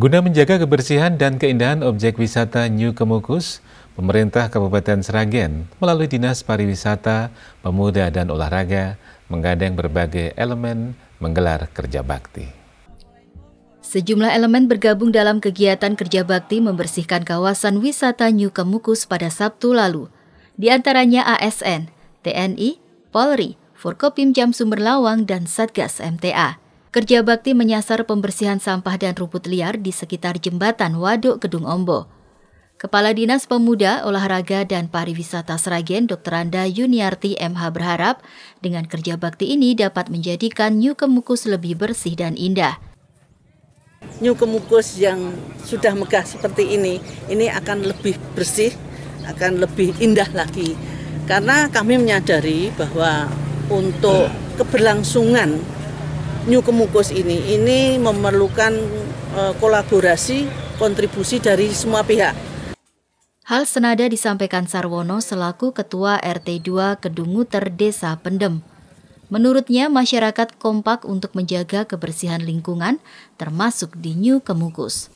Guna menjaga kebersihan dan keindahan objek wisata New Kemukus, pemerintah Kabupaten Seragen melalui Dinas Pariwisata, Pemuda dan Olahraga menggandeng berbagai elemen menggelar kerja bakti. Sejumlah elemen bergabung dalam kegiatan kerja bakti membersihkan kawasan wisata New Kemukus pada Sabtu lalu. Di antaranya ASN, TNI, Polri, Forkopim Jam Sumber Lawang, dan Satgas MTA. Kerja bakti menyasar pembersihan sampah dan rumput liar di sekitar jembatan Waduk Gedung Ombo. Kepala Dinas Pemuda, Olahraga, dan Pariwisata Sragen Dr. Anda Yuniarti MH berharap dengan kerja bakti ini dapat menjadikan New Kemukus lebih bersih dan indah new kemukus yang sudah megah seperti ini, ini akan lebih bersih, akan lebih indah lagi. Karena kami menyadari bahwa untuk keberlangsungan new kemukus ini, ini memerlukan eh, kolaborasi, kontribusi dari semua pihak. Hal senada disampaikan Sarwono selaku Ketua RT2 Kedunguter Desa Pendem. Menurutnya, masyarakat kompak untuk menjaga kebersihan lingkungan, termasuk di New Kemukus.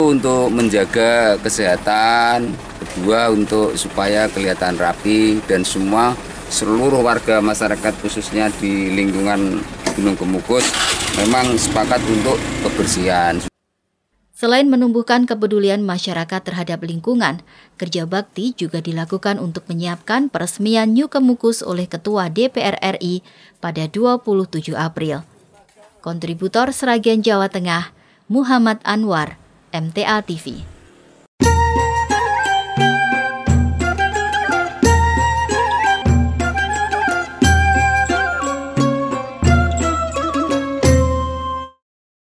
Untuk menjaga kesehatan, kedua untuk supaya kelihatan rapi dan semua seluruh warga masyarakat khususnya di lingkungan Gunung Kemukus memang sepakat untuk kebersihan. Selain menumbuhkan kepedulian masyarakat terhadap lingkungan, kerja bakti juga dilakukan untuk menyiapkan peresmian New Kemukus oleh Ketua DPR RI pada 27 April. Kontributor Seragen Jawa Tengah, Muhammad Anwar, MTA TV.